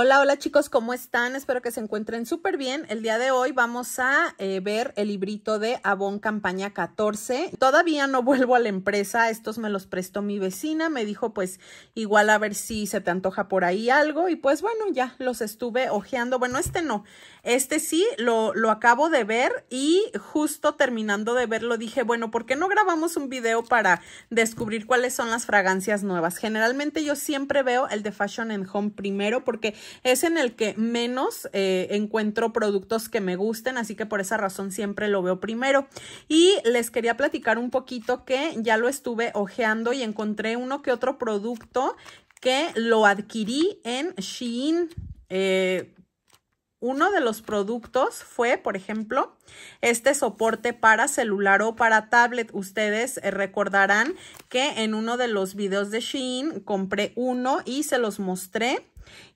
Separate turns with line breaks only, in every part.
Hola, hola chicos, ¿cómo están? Espero que se encuentren súper bien. El día de hoy vamos a eh, ver el librito de Avon Campaña 14. Todavía no vuelvo a la empresa, estos me los prestó mi vecina, me dijo pues igual a ver si se te antoja por ahí algo y pues bueno, ya los estuve ojeando. Bueno, este no, este sí lo, lo acabo de ver y justo terminando de verlo dije, bueno, ¿por qué no grabamos un video para descubrir cuáles son las fragancias nuevas? Generalmente yo siempre veo el de Fashion and Home primero porque es en el que menos eh, encuentro productos que me gusten, así que por esa razón siempre lo veo primero. Y les quería platicar un poquito que ya lo estuve ojeando y encontré uno que otro producto que lo adquirí en Shein. Eh, uno de los productos fue, por ejemplo, este soporte para celular o para tablet. Ustedes eh, recordarán que en uno de los videos de Shein compré uno y se los mostré.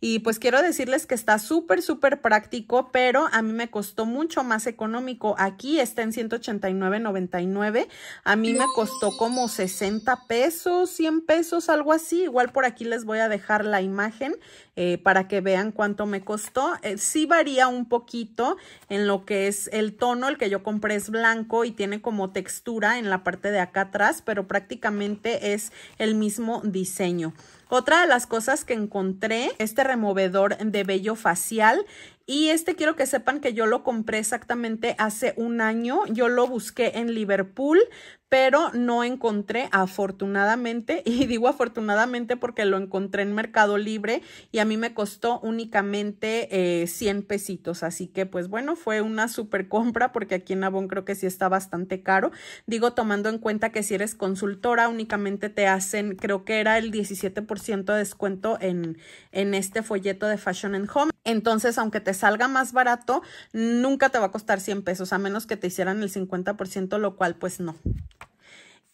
Y pues quiero decirles que está súper, súper práctico, pero a mí me costó mucho más económico. Aquí está en 189.99. A mí me costó como 60 pesos, 100 pesos, algo así. Igual por aquí les voy a dejar la imagen eh, para que vean cuánto me costó. Eh, sí varía un poquito en lo que es el tono. El que yo compré es blanco y tiene como textura en la parte de acá atrás, pero prácticamente es el mismo diseño. Otra de las cosas que encontré, este removedor de vello facial y este quiero que sepan que yo lo compré exactamente hace un año. Yo lo busqué en Liverpool, pero no encontré afortunadamente. Y digo afortunadamente porque lo encontré en Mercado Libre y a mí me costó únicamente 100 eh, pesitos. Así que pues bueno, fue una super compra porque aquí en Avon creo que sí está bastante caro. Digo tomando en cuenta que si eres consultora únicamente te hacen, creo que era el 17% de descuento en, en este folleto de Fashion and Home. Entonces, aunque te salga más barato, nunca te va a costar 100 pesos, a menos que te hicieran el 50%, lo cual pues no.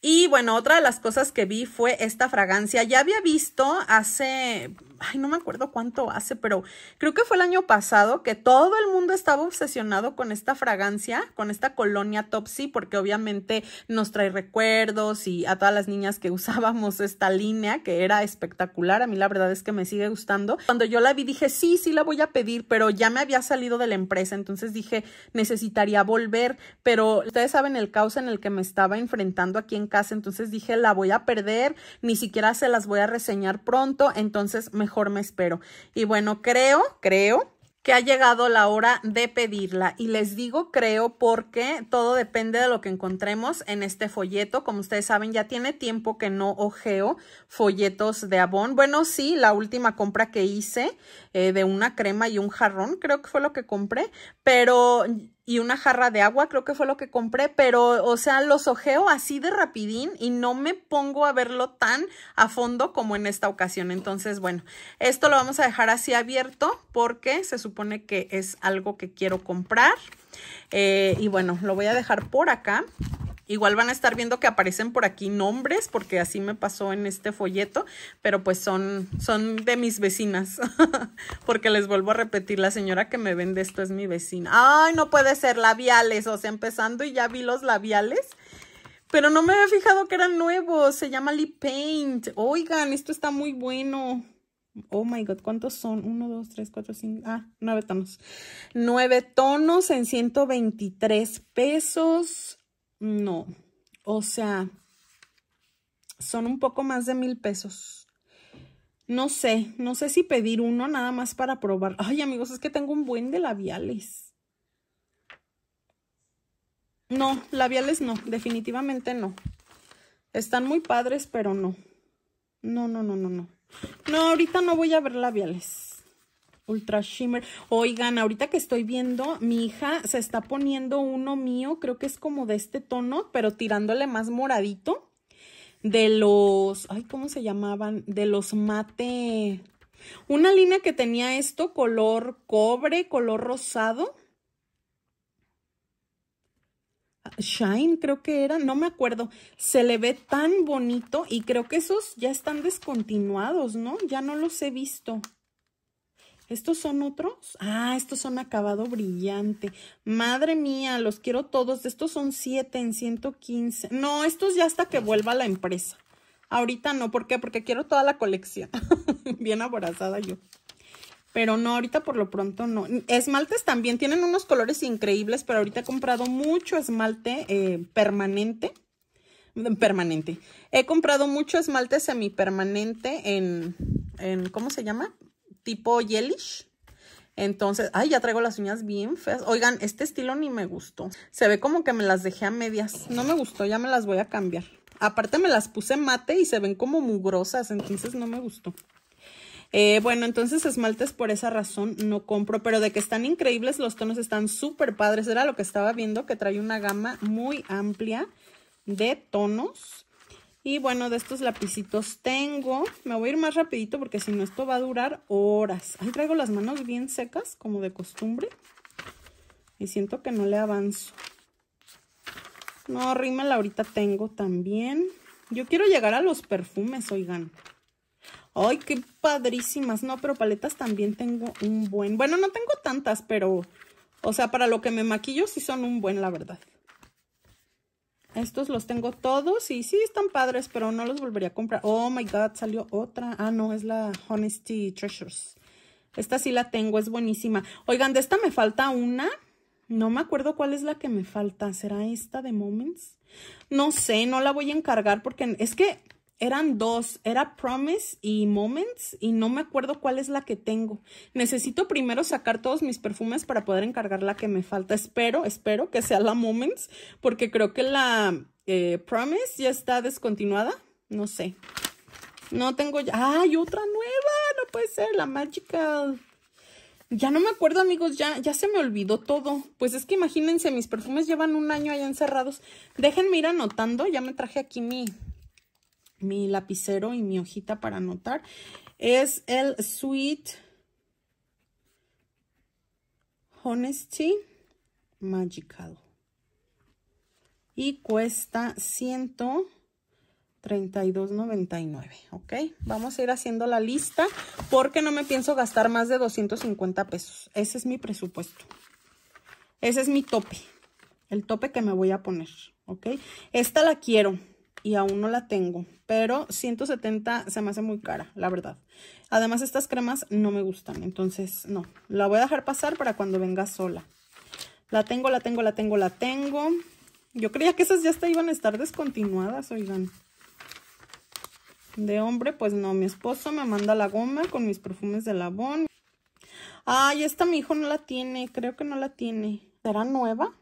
Y bueno, otra de las cosas que vi fue esta fragancia. Ya había visto hace ay, no me acuerdo cuánto hace, pero creo que fue el año pasado que todo el mundo estaba obsesionado con esta fragancia, con esta colonia Topsy, porque obviamente nos trae recuerdos y a todas las niñas que usábamos esta línea, que era espectacular, a mí la verdad es que me sigue gustando. Cuando yo la vi dije, sí, sí la voy a pedir, pero ya me había salido de la empresa, entonces dije, necesitaría volver, pero ustedes saben el caos en el que me estaba enfrentando aquí en casa, entonces dije, la voy a perder, ni siquiera se las voy a reseñar pronto, entonces me mejor me espero. Y bueno, creo, creo que ha llegado la hora de pedirla. Y les digo creo porque todo depende de lo que encontremos en este folleto. Como ustedes saben, ya tiene tiempo que no ojeo folletos de Avon. Bueno, sí, la última compra que hice eh, de una crema y un jarrón, creo que fue lo que compré, pero y una jarra de agua, creo que fue lo que compré, pero, o sea, los ojeo así de rapidín y no me pongo a verlo tan a fondo como en esta ocasión. Entonces, bueno, esto lo vamos a dejar así abierto porque se supone que es algo que quiero comprar. Eh, y bueno, lo voy a dejar por acá Igual van a estar viendo que aparecen por aquí nombres, porque así me pasó en este folleto, pero pues son, son de mis vecinas, porque les vuelvo a repetir, la señora que me vende esto es mi vecina. Ay, no puede ser, labiales, o sea, empezando y ya vi los labiales. Pero no me había fijado que eran nuevos, se llama Lip Paint. Oigan, esto está muy bueno. Oh my god, ¿cuántos son? Uno, dos, tres, cuatro, cinco. Ah, nueve tonos. Nueve tonos en 123 pesos. No, o sea, son un poco más de mil pesos. No sé, no sé si pedir uno nada más para probar. Ay, amigos, es que tengo un buen de labiales. No, labiales no, definitivamente no. Están muy padres, pero no. No, no, no, no, no. No, ahorita no voy a ver labiales. Ultra Shimmer. Oigan, ahorita que estoy viendo, mi hija se está poniendo uno mío, creo que es como de este tono, pero tirándole más moradito. De los, ay, ¿cómo se llamaban? De los mate. Una línea que tenía esto, color cobre, color rosado. Shine creo que era, no me acuerdo. Se le ve tan bonito y creo que esos ya están descontinuados, ¿no? Ya no los he visto. ¿Estos son otros? Ah, estos son acabado brillante. Madre mía, los quiero todos. Estos son 7 en 115. No, estos ya hasta que vuelva la empresa. Ahorita no, ¿por qué? Porque quiero toda la colección. Bien aborazada yo. Pero no, ahorita por lo pronto no. Esmaltes también tienen unos colores increíbles, pero ahorita he comprado mucho esmalte eh, permanente. Permanente. He comprado mucho esmalte semipermanente en, en, ¿cómo se llama? tipo yelish. Entonces, ay, ya traigo las uñas bien feas. Oigan, este estilo ni me gustó. Se ve como que me las dejé a medias. No me gustó, ya me las voy a cambiar. Aparte me las puse mate y se ven como mugrosas, entonces no me gustó. Eh, bueno, entonces esmaltes por esa razón no compro, pero de que están increíbles, los tonos están súper padres. Era lo que estaba viendo, que trae una gama muy amplia de tonos. Y bueno, de estos lapicitos tengo. Me voy a ir más rapidito porque si no esto va a durar horas. Ahí traigo las manos bien secas, como de costumbre. Y siento que no le avanzo. No, rímela ahorita tengo también. Yo quiero llegar a los perfumes, oigan. Ay, qué padrísimas. No, pero paletas también tengo un buen. Bueno, no tengo tantas, pero... O sea, para lo que me maquillo sí son un buen, la verdad. Estos los tengo todos y sí están padres, pero no los volvería a comprar. Oh my God, salió otra. Ah, no, es la Honesty Treasures. Esta sí la tengo, es buenísima. Oigan, de esta me falta una. No me acuerdo cuál es la que me falta. ¿Será esta de Moments? No sé, no la voy a encargar porque es que eran dos, era Promise y Moments y no me acuerdo cuál es la que tengo. Necesito primero sacar todos mis perfumes para poder encargar la que me falta. Espero, espero que sea la Moments porque creo que la eh, Promise ya está descontinuada. No sé. No tengo ya. ¡Ay, otra nueva! No puede ser, la Magical. Ya no me acuerdo, amigos, ya, ya se me olvidó todo. Pues es que imagínense, mis perfumes llevan un año ahí encerrados. Déjenme ir anotando, ya me traje aquí mi, mi lapicero y mi hojita para anotar. Es el Sweet Honesty Magical. Y cuesta 132.99, ¿ok? Vamos a ir haciendo la lista porque no me pienso gastar más de 250 pesos. Ese es mi presupuesto. Ese es mi tope. El tope que me voy a poner, ¿ok? Esta la quiero y aún no la tengo, pero 170 se me hace muy cara, la verdad. Además estas cremas no me gustan, entonces no, la voy a dejar pasar para cuando venga sola. La tengo, la tengo, la tengo, la tengo. Yo creía que esas ya iban a estar descontinuadas, oigan. De hombre, pues no, mi esposo me manda la goma con mis perfumes de labón. Ay, esta mi hijo no la tiene, creo que no la tiene. ¿Será nueva?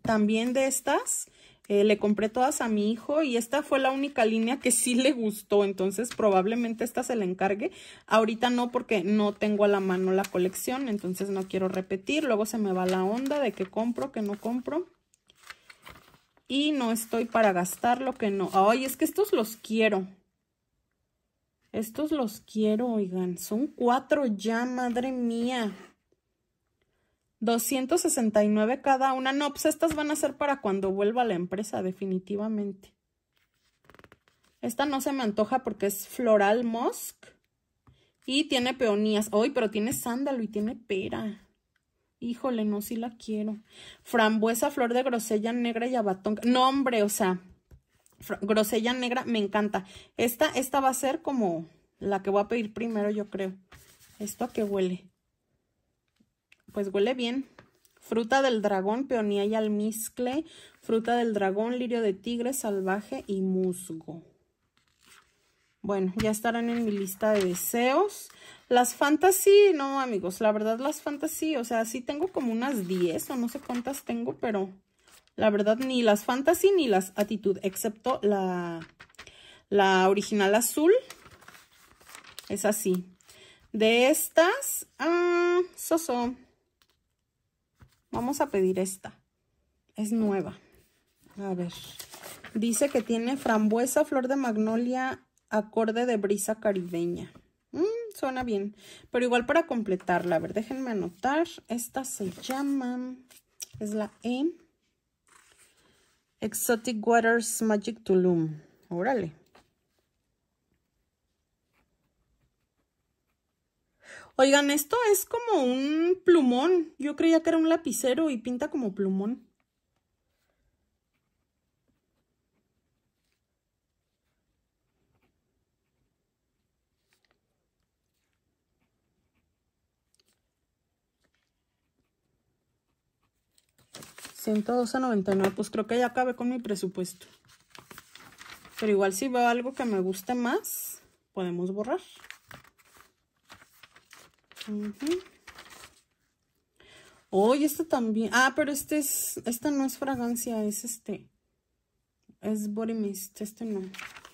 También de estas, eh, le compré todas a mi hijo y esta fue la única línea que sí le gustó, entonces probablemente esta se le encargue. Ahorita no porque no tengo a la mano la colección, entonces no quiero repetir. Luego se me va la onda de que compro, que no compro. Y no estoy para gastar lo que no. Ay, es que estos los quiero. Estos los quiero, oigan. Son cuatro ya, madre mía. 269 cada una. No, pues estas van a ser para cuando vuelva a la empresa, definitivamente. Esta no se me antoja porque es floral musk. Y tiene peonías. Hoy, pero tiene sándalo y tiene pera. Híjole, no, sí la quiero. Frambuesa, flor de grosella negra y abatón. No, hombre, o sea, grosella negra me encanta. Esta, esta va a ser como la que voy a pedir primero, yo creo. Esto que huele pues huele bien. Fruta del dragón, peonía y almizcle. Fruta del dragón, lirio de tigre, salvaje y musgo. Bueno, ya estarán en mi lista de deseos. Las fantasy, no amigos, la verdad las fantasy, o sea, sí tengo como unas 10 o no sé cuántas tengo, pero la verdad ni las fantasy ni las actitud, excepto la, la original azul. Es así. De estas, ah, soso. Vamos a pedir esta. Es nueva. A ver. Dice que tiene frambuesa, flor de magnolia, acorde de brisa caribeña. Mm, suena bien. Pero igual para completarla. A ver, déjenme anotar. Esta se llama... Es la E. Exotic Waters Magic Tulum. Órale. Oigan, esto es como un plumón. Yo creía que era un lapicero y pinta como plumón. 112.99, 99, pues creo que ya acabé con mi presupuesto. Pero igual si veo algo que me guste más, podemos borrar. Uh este también. Ah, pero este es, esta no es fragancia, es este. Es body mist, este no.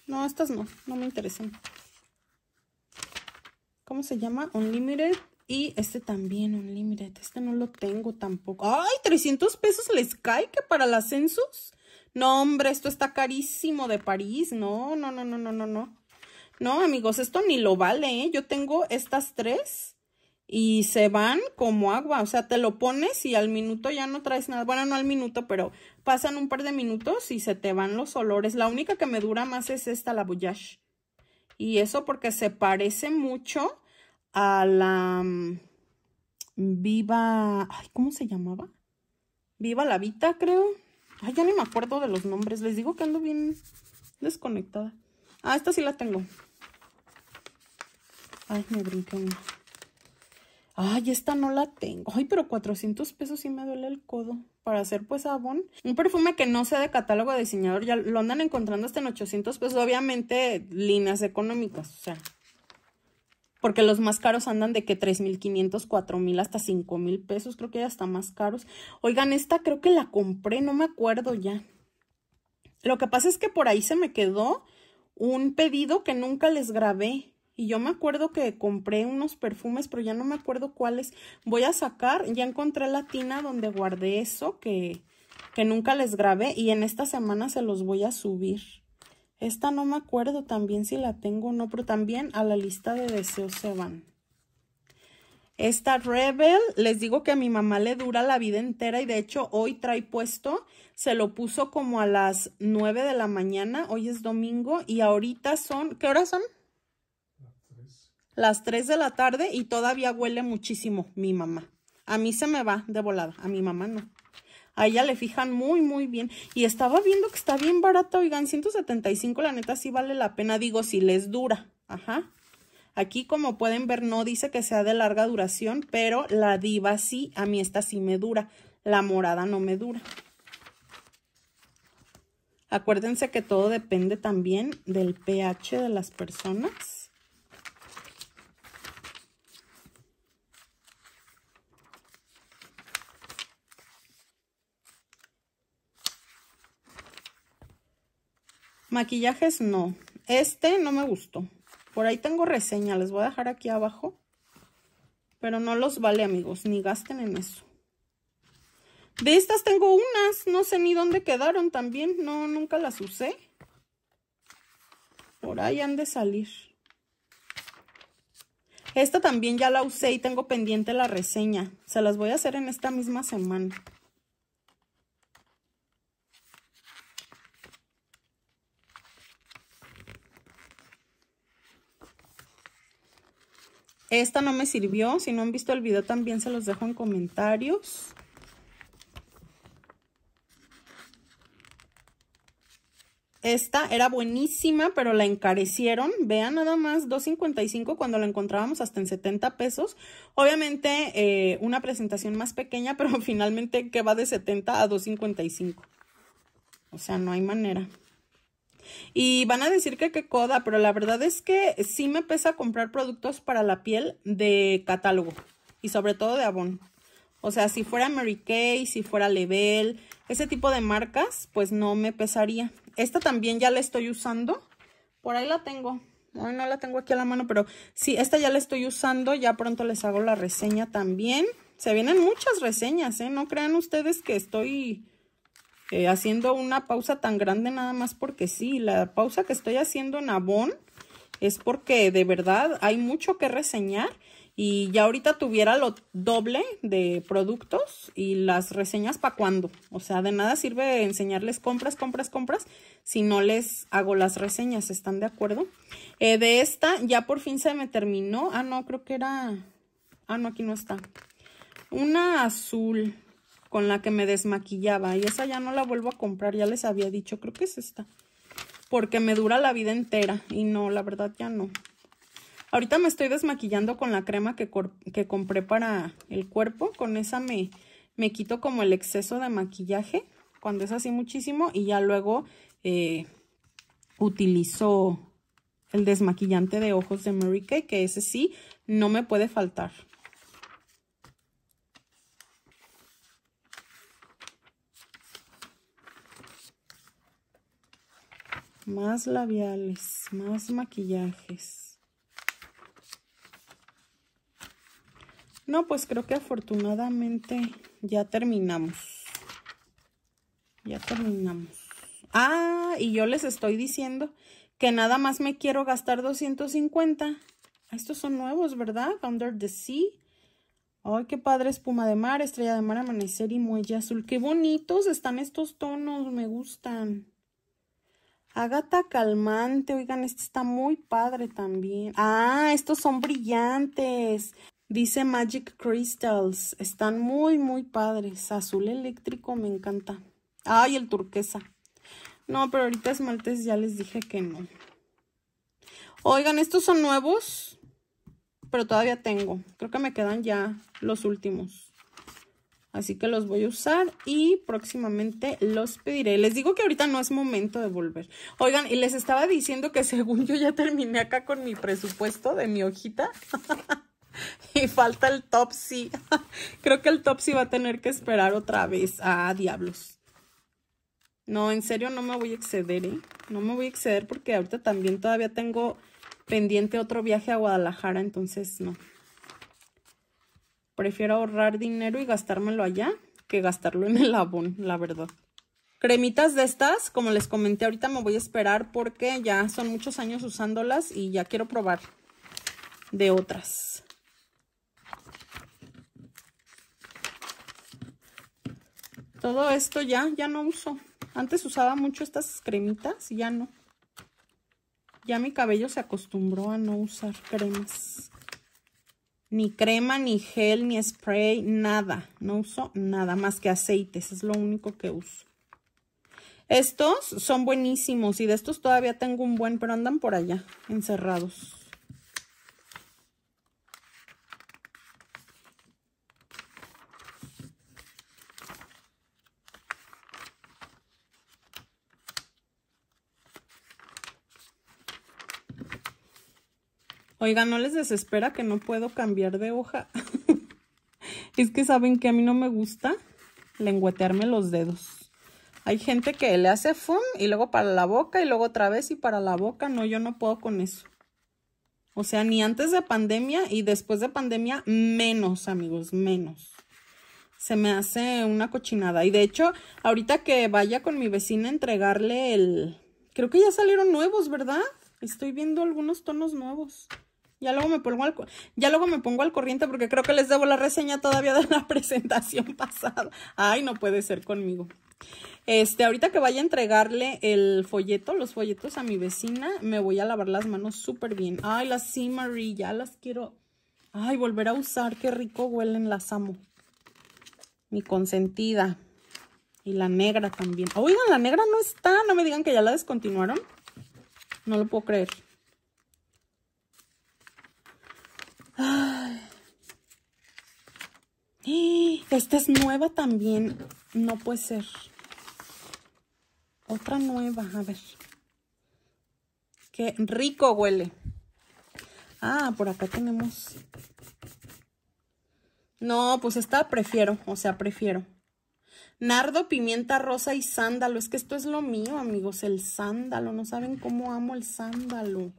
No, estas no, no me interesan. ¿Cómo se llama? Unlimited. Y este también, Unlimited. Este no lo tengo tampoco. ¡Ay, 300 pesos les cae que para las census! No, hombre, esto está carísimo de París. No, no, no, no, no, no, no. No, amigos, esto ni lo vale, ¿eh? Yo tengo estas tres y se van como agua, o sea, te lo pones y al minuto ya no traes nada, bueno, no al minuto, pero pasan un par de minutos y se te van los olores. La única que me dura más es esta, la Voyage. Y eso porque se parece mucho a la mm, Viva, ay, ¿cómo se llamaba? Viva la Vita, creo. Ay, ya ni me acuerdo de los nombres, les digo que ando bien desconectada. Ah, esta sí la tengo. Ay, me brinqué una. Ay, esta no la tengo. Ay, pero 400 pesos sí me duele el codo. Para hacer pues abón Un perfume que no sea de catálogo de diseñador. Ya lo andan encontrando hasta en 800 pesos. Obviamente líneas económicas. O sea. Porque los más caros andan de que 3,500, 4,000 hasta 5,000 pesos. Creo que ya está más caros. Oigan, esta creo que la compré. No me acuerdo ya. Lo que pasa es que por ahí se me quedó un pedido que nunca les grabé. Y yo me acuerdo que compré unos perfumes, pero ya no me acuerdo cuáles. Voy a sacar, ya encontré la tina donde guardé eso que, que nunca les grabé. Y en esta semana se los voy a subir. Esta no me acuerdo también si la tengo o no, pero también a la lista de deseos se van. Esta Rebel, les digo que a mi mamá le dura la vida entera y de hecho hoy trae puesto, se lo puso como a las 9 de la mañana, hoy es domingo y ahorita son, ¿qué horas son? las 3 de la tarde y todavía huele muchísimo mi mamá. A mí se me va de volada, a mi mamá no. A ella le fijan muy, muy bien. Y estaba viendo que está bien barato, oigan, 175, la neta sí vale la pena. Digo, si les dura, ajá. Aquí, como pueden ver, no dice que sea de larga duración, pero la diva sí, a mí esta sí me dura. La morada no me dura. Acuérdense que todo depende también del pH de las personas. Maquillajes no. Este no me gustó. Por ahí tengo reseña, les voy a dejar aquí abajo. Pero no los vale, amigos, ni gasten en eso. De estas tengo unas, no sé ni dónde quedaron también. No, nunca las usé. Por ahí han de salir. Esta también ya la usé y tengo pendiente la reseña. Se las voy a hacer en esta misma semana. Esta no me sirvió. Si no han visto el video también se los dejo en comentarios. Esta era buenísima, pero la encarecieron. Vean nada más, 2.55 cuando la encontrábamos hasta en 70 pesos. Obviamente eh, una presentación más pequeña, pero finalmente que va de 70 a 2.55. O sea, no hay manera. Y van a decir que qué coda, pero la verdad es que sí me pesa comprar productos para la piel de catálogo. Y sobre todo de Avon. O sea, si fuera Mary Kay, si fuera Level, ese tipo de marcas, pues no me pesaría. Esta también ya la estoy usando. Por ahí la tengo. Ay, no la tengo aquí a la mano, pero sí, esta ya la estoy usando. Ya pronto les hago la reseña también. Se vienen muchas reseñas, ¿eh? No crean ustedes que estoy eh, haciendo una pausa tan grande nada más porque sí, la pausa que estoy haciendo en Avon es porque de verdad hay mucho que reseñar y ya ahorita tuviera lo doble de productos y las reseñas para cuándo. O sea, de nada sirve enseñarles compras, compras, compras si no les hago las reseñas, ¿están de acuerdo? Eh, de esta ya por fin se me terminó. Ah, no, creo que era... Ah, no, aquí no está. Una azul, con la que me desmaquillaba. Y esa ya no la vuelvo a comprar, ya les había dicho, creo que es esta. Porque me dura la vida entera y no, la verdad ya no. Ahorita me estoy desmaquillando con la crema que, compré para el cuerpo. Con esa me, me quito como el exceso de maquillaje cuando es así muchísimo y ya luego eh, utilizo el desmaquillante de ojos de Mary Kay, que ese sí no me puede faltar. más labiales, más maquillajes. No, pues creo que afortunadamente ya terminamos. Ya terminamos. Ah, y yo les estoy diciendo que nada más me quiero gastar 250. Ah, estos son nuevos, ¿verdad? Under the Sea. Ay, qué padre, espuma de mar, estrella de mar, amanecer y muelle azul. Qué bonitos están estos tonos, me gustan. Agata calmante, oigan, este está muy padre también. Ah, estos son brillantes. Dice Magic Crystals. Están muy, muy padres. Azul eléctrico, me encanta. Ay, el turquesa. No, pero ahorita es esmaltes ya les dije que no. Oigan, estos son nuevos, pero todavía tengo. Creo que me quedan ya los últimos. Así que los voy a usar y próximamente los pediré. Les digo que ahorita no es momento de volver. Oigan, y les estaba diciendo que según yo ya terminé acá con mi presupuesto de mi hojita. y falta el Topsy. Creo que el Topsy va a tener que esperar otra vez. Ah, diablos. No, en serio no me voy a exceder, ¿eh? No me voy a exceder porque ahorita también todavía tengo pendiente otro viaje a Guadalajara, entonces no. Prefiero ahorrar dinero y gastármelo allá que gastarlo en el abón, la verdad. Cremitas de estas, como les comenté ahorita, me voy a esperar porque ya son muchos años usándolas y ya quiero probar de otras. Todo esto ya, ya no uso. Antes usaba mucho estas cremitas y ya no. Ya mi cabello se acostumbró a no usar cremas ni crema, ni gel, ni spray, nada. No uso nada más que aceites, es lo único que uso. Estos son buenísimos y de estos todavía tengo un buen, pero andan por allá, encerrados. Oiga, ¿no les desespera que no puedo cambiar de hoja? es que saben que a mí no me gusta lengüetearme los dedos. Hay gente que le hace fum y luego para la boca y luego otra vez y para la boca. No, yo no puedo con eso. O sea, ni antes de pandemia y después de pandemia, menos, amigos, menos. Se me hace una cochinada. Y de hecho, ahorita que vaya con mi vecina a entregarle el... Creo que ya salieron nuevos, ¿verdad? Estoy viendo algunos tonos nuevos. Ya luego me pongo al, ya luego me pongo al corriente porque creo que les debo la reseña todavía de la presentación pasada. Ay, no puede ser conmigo. Este, ahorita que vaya a entregarle el folleto, los folletos a mi vecina, me voy a lavar las manos súper bien. Ay, las sí, Marie, ya las quiero. Ay, volver a usar, qué rico huelen, las amo. Mi consentida. Y la negra también. Oigan, la negra no está, no me digan que ya la descontinuaron. No lo puedo creer. Ah. Esta es nueva también. No puede ser. Otra nueva, a ver. Qué rico huele. Ah, por acá tenemos... No, pues esta prefiero, o sea, prefiero. Nardo, pimienta rosa y sándalo. Es que esto es lo mío, amigos, el sándalo. No saben cómo amo el sándalo.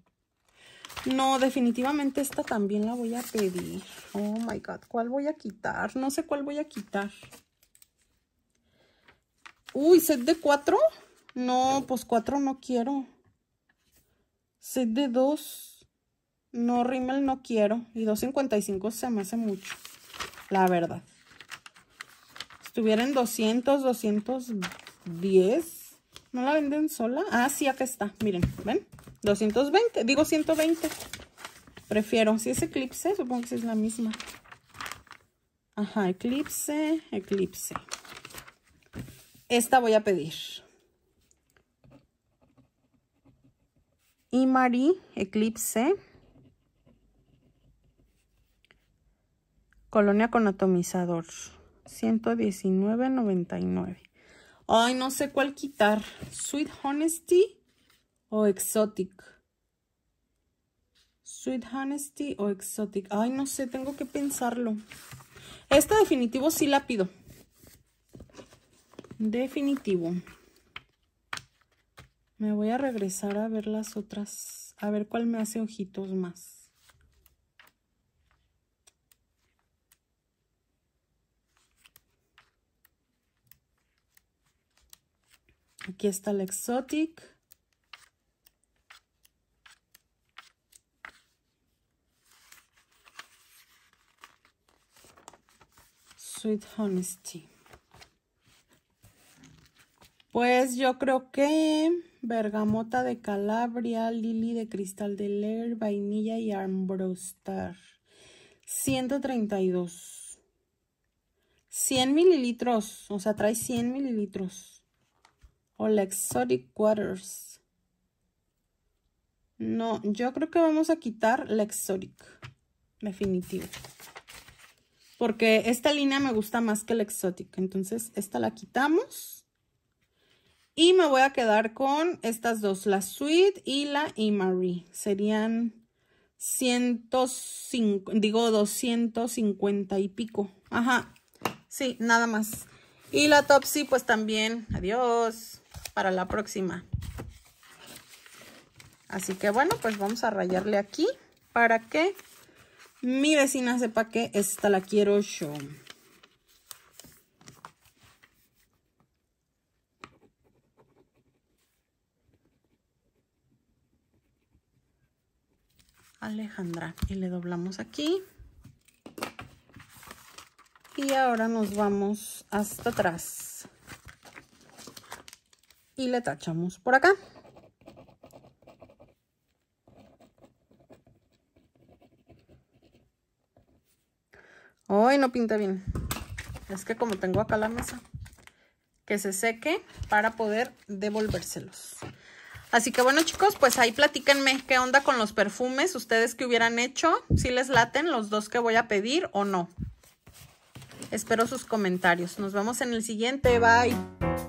No, definitivamente esta también la voy a pedir. Oh my God, ¿cuál voy a quitar? No sé cuál voy a quitar. Uy, ¿set de cuatro? No, pues cuatro no quiero. Set de dos. No, Rimmel no quiero. Y 2.55 se me hace mucho. La verdad. Estuviera en 200, 210. ¿No la venden sola? Ah, sí, acá está. Miren, ¿ven? 220, digo 120. Prefiero, si es Eclipse, supongo que es la misma. Ajá, Eclipse, Eclipse. Esta voy a pedir. y Marie Eclipse. Colonia con atomizador. 119.99. Ay, no sé cuál quitar. Sweet Honesty o exotic. Sweet Honesty o Exotic. Ay, no sé, tengo que pensarlo. Esta definitivo sí la pido. Definitivo. Me voy a regresar a ver las otras. A ver cuál me hace ojitos más. Aquí está la Exotic. Honesty. Pues yo creo que bergamota de Calabria, lily de cristal de leer vainilla y y 132. 100 mililitros, o sea, trae 100 mililitros. O la Exotic Waters. No, yo creo que vamos a quitar la Exotic. Definitivo porque esta línea me gusta más que la exótica. Entonces esta la quitamos. Y me voy a quedar con estas dos, la Sweet y la Imari. Serían 105, digo 250 y pico. Ajá, sí, nada más. Y la Topsy pues también, adiós, para la próxima. Así que bueno, pues vamos a rayarle aquí para que mi vecina sepa que esta la quiero yo. Alejandra y le doblamos aquí y ahora nos vamos hasta atrás y le tachamos por acá no pinta bien. Es que como tengo acá la mesa, que se seque para poder devolvérselos. Así que bueno chicos, pues ahí platíquenme qué onda con los perfumes, ustedes que hubieran hecho, si les laten los dos que voy a pedir o no. Espero sus comentarios. Nos vemos en el siguiente. Bye.